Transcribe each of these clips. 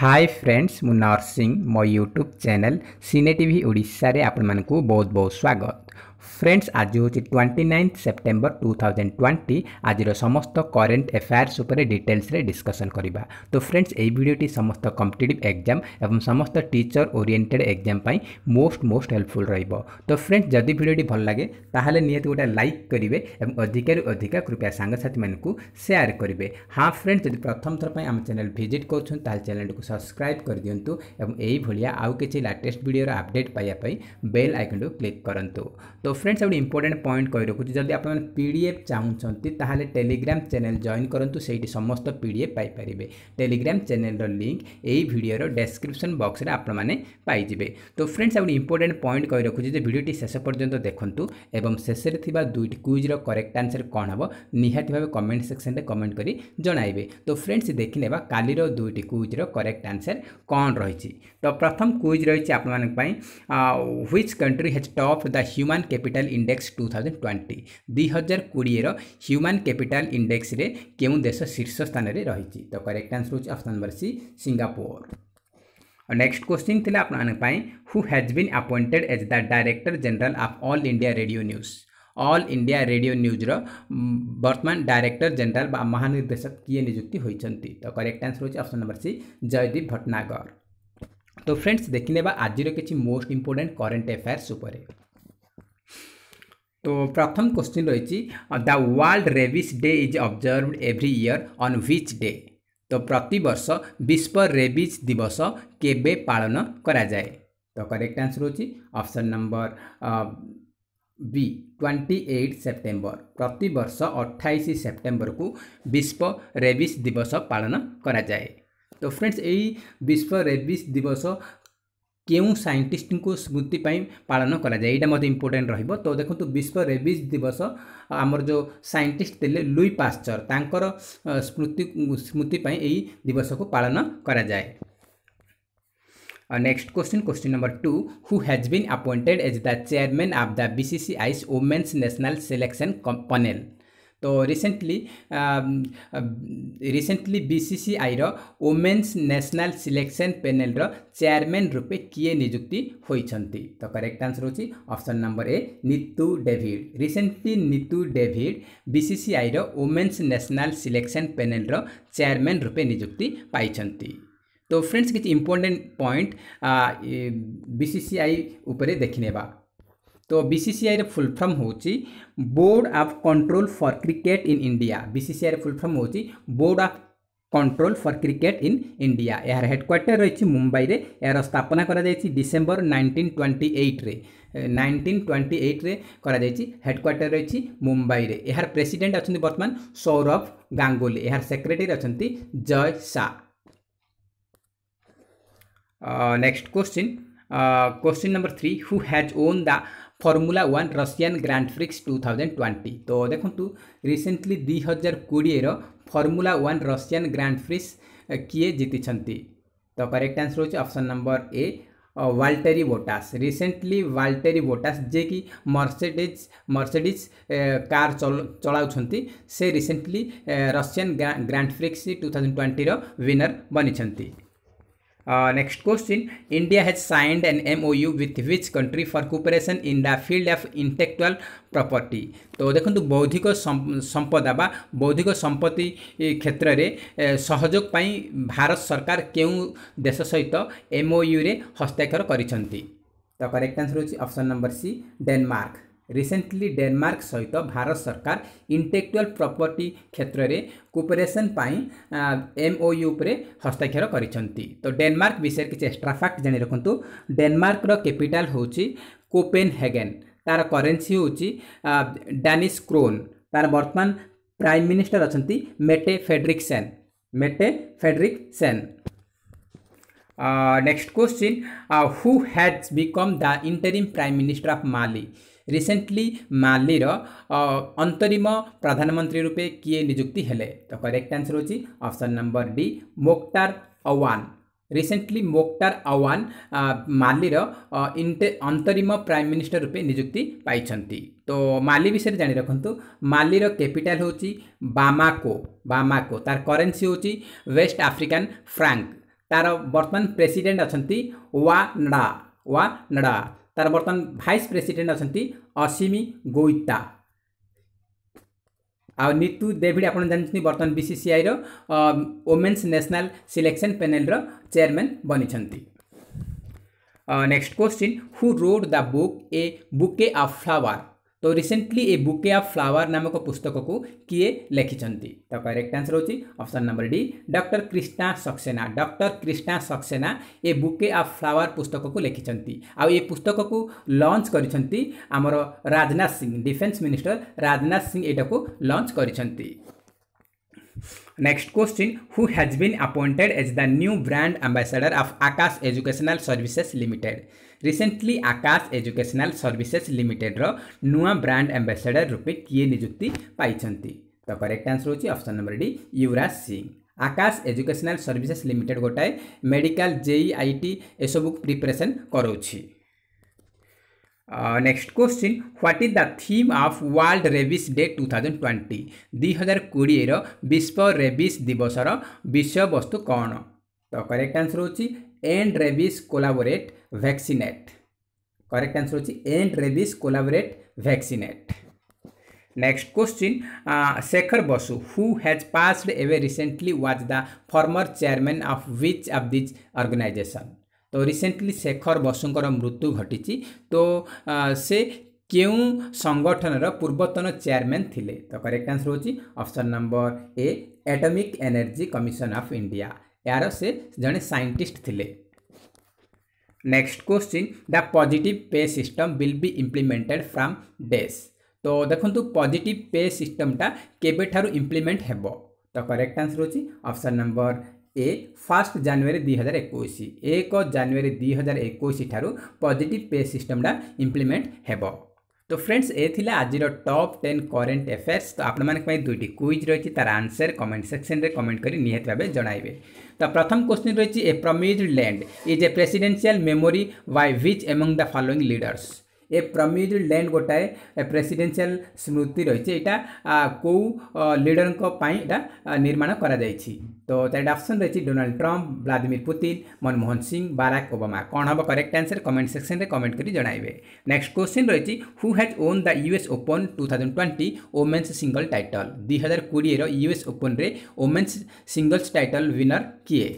Hi friends मु नरसिंह मो YouTube चेल सी टी ओडे आपण मूँ बहुत बहुत स्वागत ফ্রেন্ডস আজ হচ্ছে twenty ninth September two thousand twenty আজর সমস্ত করেন্ট এফআইআর্স উপরে ডিটেলসে ডিসকসন করা তো ফ্রেন্ডস এই ভিডিওটি সমস্ত কম্পিটিটিভ এক্সাম এবং সমস্ত টিচর ওরিয়েন্টেড এক্সাম পাই মোস্ট মোস্ট হেল্পফুল রহব তো ফ্রেন্ডস যদি ভিডিওটি ভাল লাগে তাহলে নিহতি গোটা লাইক করবে এবং অধিকারু অধিকা কৃপয়া সাংসাথী মানুষ সেয়ার করবে হ্যাঁ ফ্রেন্ডস যদি প্রথম থর পাই আমার চ্যানেল ভিজিট করছেন তাহলে চ্যানেলটিকে সবসক্রাইব করে দিও এবং এইভাবে আউ কিছু লাটেস্ট ভিডিওর আপডেট পাইয়া বেল আইকনটি ক্লিক করতু তো ফ্রেন্ডস গোটে ইম্পর্টাট পয়েন্ট কই রাখুছি যদি আপনার পিডিএফ চাহুচ্ছেন তাহলে টেলিগ্রাম চ্যানেল জয়েন করতু সেইটি সমস্ত পিডিএফ পাইপারে টেলিগ্রাম চ্যানেলর লিঙ্ক এই ভিডিওর ডেসক্রিপশন বক্সরে আপনার মানে পাইবে তো ফ্রেন্ডস গোটে ইম্পর্টাট পয়েন্ট কই রাখুছি যে ভিডিওটি শেষ পর্যন্ত দেখুন এবং শেষে থাকা দুইটি কুইজর করেক্ট আনসর কণ হব নিহতি ভাবে কমেন্ট সেকশনরে কমেন্ট করে জনাইবে তো ফ্রেন্ডস দেখি নেবা কালির দুইটি কুইজর করেক্ট আনসর কণ রয়েছে তো প্রথম কুইজ রয়েছে আপনার which country has top the human capital capital index two thousand twenty दुई हजार कोड़े ह्यूमान कैपिटाल इंडेक्स रे क्यों देश शीर्ष स्थान में रही तो करेक्ट आंसर हो option number C Singapore next question थी आपंपाई who has been appointed as the director general of All India Radio News All India Radio News वर्तमान डायरेक्टर जनरल बा महानिर्देशक किए निजुक्ति होती तो करेक्ट आंसर हो option number C Jaideep Bhatnagar तो फ्रेंड्स देखने आज किसी मोस्ट इंपोर्टां करेन्ट एफेयर्स तो प्रथम क्वेश्चन रही the world rabies day is observe every year on which day तो वर्ष विश्व रेबिज दिवस केबे पालन कराए तो करेक्ट आंसर होची option number B twenty eight September वर्ष अठाईस सेप्टेम्बर को विश्व रेबिस दिवस पालन कराए तो फ्रेंड्स यही विश्व रेबिस दिवस କେଉଁ ସାଇଣ୍ଟିଷ୍ଟଙ୍କୁ ସ୍ମୃତି ପାଇଁ ପାଳନ କରାଯାଏ ଏଇଟା ମଧ୍ୟ ଇମ୍ପୋର୍ଟାଣ୍ଟ ରହିବ ତ ଦେଖନ୍ତୁ ବିଶ୍ୱ ରେବିଜ୍ ଦିବସ ଆମର ଯେଉଁ ସାଇଣ୍ଟିଷ୍ଟ ଥିଲେ ଲୁଇ ପାଶ୍ଚର ତାଙ୍କର ସ୍ମୃତି ସ୍ମୃତି ପାଇଁ ଏହି ଦିବସକୁ ପାଳନ କରାଯାଏ next question question number 2 who has been appointed as the chairman of the bcci's women's national selection panel तो रिसेंटली रिसेंटली बीसीसीआई रो वोमेन्स नेशनल सिलेक्शन पैनल रो चेयरमैन रूपे किए निजुक्ति होती तो करेक्ट आंसर होची option number A Neetu David recently Neetu David BCCI रो वोमेन्स नेशनल सिलेक्शन पैनल रो चेयरमैन रूपे निजुक्ति पाई तो फ्रेंड्स कि इंपोर्टेन्ट पॉइंट बीसीसीआई देखने तो बीसीसीआई फुल फर्म होची board of control for cricket in India BCCI full form होची board of control for cricket in India यार हेडक्वार्टर रही मुंबई में यार स्थापना कर डिसेम्बर नाइंटीन ट्वेंटी एट्रे नाइंटीन ट्वेंटी एट्रे हेडक्वार्टर रही मुंबई में यार प्रेसिडेंट अच्छा बर्तमान सौरभ गांगुली यार सेक्रेटरी अच्छा Jay Shah next question question number three who has won the Formula One Russian Grand Prix two thousand twenty তো দেখুন রিসেন্টলি দুই হাজার কোড়িয়ের Formula One Russian Grand Prix কিয়ে জিতিছন্তি তো করেক্ট আনসর হচ্ছে option number A Valtteri Bottas recently Valtteri Bottas जे कि मर्सिडीज मर्सिडीज कार चलाउँदै से recently Russian Grand Prix two thousand twenty winner बनिन्छ next question India has signed an M O U with which country for cooperation in the field of intellectual property तो देखो बौद्धिक संपदा बा बौद्धिक संपत्ति क्षेत्र में सहयोग भारत सरकार केश सहित एम ओ यू रे हस्ताक्षर करेक्ट आंसर होप्शन number C Denmark recently Denmark ସହିତ ଭାରତ ସରକାର ଇଣ୍ଟେଲେକ୍ଚୁଆଲ୍ ପ୍ରପର୍ଟି କ୍ଷେତ୍ରରେ କୋପରେସନ୍ ପାଇଁ ଏମ୍ଓୟୁ ଉପରେ ହସ୍ତାକ୍ଷର କରିଛନ୍ତି ତ ଡେନମାର୍କ ବିଷୟରେ କିଛି ଏକ୍ସଟ୍ରା ଫ୍ୟାକ୍ଟ ଜାଣି ରଖନ୍ତୁ ଡେନମାର୍କର କ୍ୟାପିଟାଲ୍ ହେଉଛି କୋପେନହେଗେନ୍ ତାର କରେନ୍ସି ହେଉଛି ଡାନିସ୍ କ୍ରୋନ୍ ତାର ବର୍ତ୍ତମାନ ପ୍ରାଇମ୍ ମିନିଷ୍ଟର ଅଛନ୍ତି Mette Frederiksen Mette Frederiksen Uh, next question uh, who has become the interim prime minister of mali recently ମାଲିର ଅନ୍ତରିମ ପ୍ରଧାନମନ୍ତ୍ରୀ ରୂପେ କିଏ ନିଯୁକ୍ତି ହେଲେ ତ କରେକ୍ଟ ଆନ୍ସର ହେଉଛି option number D Moctar Ouane recently Moctar Ouane ମାଲିର ଅନ୍ତରିମ ପ୍ରାଇମ୍ ମିନିଷ୍ଟର ରୂପେ ନିଯୁକ୍ତି ପାଇଛନ୍ତି ତ ମାଲି ବିଷୟରେ ଜାଣି ରଖନ୍ତୁ ମାଲିର କ୍ୟାପିଟାଲ୍ ହେଉଛି ବାମାକୋ ବାମାକୋ ତାର କରେନ୍ସି ହେଉଛି ୱେଷ୍ଟ ଆଫ୍ରିକାନ୍ ଫ୍ରାଙ୍କ ତାର ବର୍ତ୍ତମାନ ପ୍ରେସିଡେଣ୍ଟ ଅଛନ୍ତି ୱାନଡ଼ା ୱାନଡ଼ା ତାର ବର୍ତ୍ତମାନ ଭାଇସ୍ ପ୍ରେସିଡେଣ୍ଟ ଅଛନ୍ତି ଅସିମି ଗୋଇତା ଆଉ ନିତୁ ଦେଭିଡ଼ ଆପଣ ଜାଣିଛନ୍ତି ବର୍ତ୍ତମାନ ବିସିସିଆଇର ଓମେନ୍ସ ନ୍ୟାସନାଲ ସିଲେକ୍ସନ୍ ପ୍ୟାନେଲର ଚେୟାରମ୍ୟାନ୍ ବନିଛନ୍ତି next question who wrote the book A bouquet of flower तो recently A bouquet of flower नामक पुस्तक को किए लिखिंट तो correct answer option number D doctor Krishna Saxena doctor Krishna Saxena A bouquet of flower पुस्तक को लिखिंट आ पुस्तक को लंच करमर राजनाथ सिंह डिफेन्स मिनिस्टर राजनाथ सिंह यू को लंच कर next question who has been appointed as the new brand ambassador of Akash Educational Services Limited? Recently Akash educational services लिमिटेडर नुआ ब्रांड एम्बासाडर रूपे किए निजुक्ति पाई तो करेक्ट आंसर होची option number D Yuvraj Singh Akash educational services limited गोटाए मेडिकल जेई आई टी एसबू प्रिपेरेसन करोच्छी next question what is the theme of world rabies day two thousand twenty दुई हजार कोड़े विश्व रेबिस दिवस विषय वस्तु कौन तो करेक्ट आंसर हो end rabies collaborate vaccinate correct answer हो end rabies collaborate vaccinate next question Shekhar Basu who has passed away recently was the former chairman of which of these organisation तो रिसेंटली शेखर बसुंकर मृत्यु घटी तो से କେଉଁ ସଂଗଠନର ପୂର୍ବତନ ଚେୟାରମ୍ୟାନ୍ ଥିଲେ ତ କରେକ୍ଟ ଆନ୍ସର୍ ହେଉଛି option number A atomic energy commission of India ଏହାର ସେ ଜଣେ ସାଇଣ୍ଟିଷ୍ଟ ଥିଲେ next question the positive pay system will be implemented from ଡେସ୍ ତ ଦେଖନ୍ତୁ ପଜିଟିଭ୍ ପେ ସିଷ୍ଟମ୍ଟା କେବେଠାରୁ ଇମ୍ପ୍ଲିମେଣ୍ଟ ହେବ ତ କରେକ୍ଟ ଆନ୍ସର୍ ହେଉଛି option number A first January दुई हजार एक एक जानुआरी दुई हजार एक पजिट पे सिस्टमटा इम्प्लीमेंट हो तो फ्रेंड्स ये आज टप टेन करेन्ट एफेयर्स तो आपण मैं दुईट क्विज रही तार आंसर कमेंट सेक्शन में कमेंट कर निहत भाव जनइबे तो प्रथम क्वेश्चन रही है A promised land is A presidential memory by which among the following leaders A promised land गोटाए ପ୍ରେସିଡେନ୍ସିଆଲ ସ୍ମୃତି ରହିଛି ଏଇଟା କେଉଁ ଲିଡରଙ୍କ ପାଇଁ ଏଇଟା ନିର୍ମାଣ କରାଯାଇଛି ତ ଚାରିଟା ଅପସନ୍ ରହିଛି Donald Trump Vladimir Putin Manmohan Singh Barack Obama କ'ଣ ହେବ କରେକ୍ଟ ଆନ୍ସର କମେଣ୍ଟ ସେକ୍ସନରେ କମେଣ୍ଟ କରି ଜଣାଇବେ ନେକ୍ସଟ କ୍ୱେଶ୍ଚିନ୍ ରହିଛି who has won the US Open two thousand twenty womens single title ଦୁଇ ହଜାର କୋଡ଼ିଏର ୟୁଏସ୍ ଓପନ୍ରେ ଓମେନ୍ସ ସିଙ୍ଗଲ୍ସ ଟାଇଟଲ୍ ୱିନର କିଏ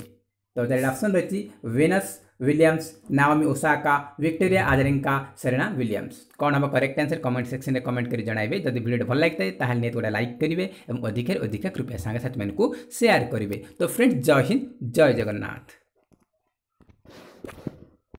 ତ ଚାରିଟା ଅପସନ୍ ରହିଛି Venus Williams Naomi Osaka Victoria Azarenka Serena Williams कौन हम करेक्ट आंसर कमेंट सेक्शन में कमेंट कर जनाइबे जदि भिडियो भल लगी ताहले नेत गोटे लाइक करेंगे और अधिकार अधिका कृपया सांगसाथी मान शेयर करेंगे तो फ्रेंड्स जय हिंद जय जगन्नाथ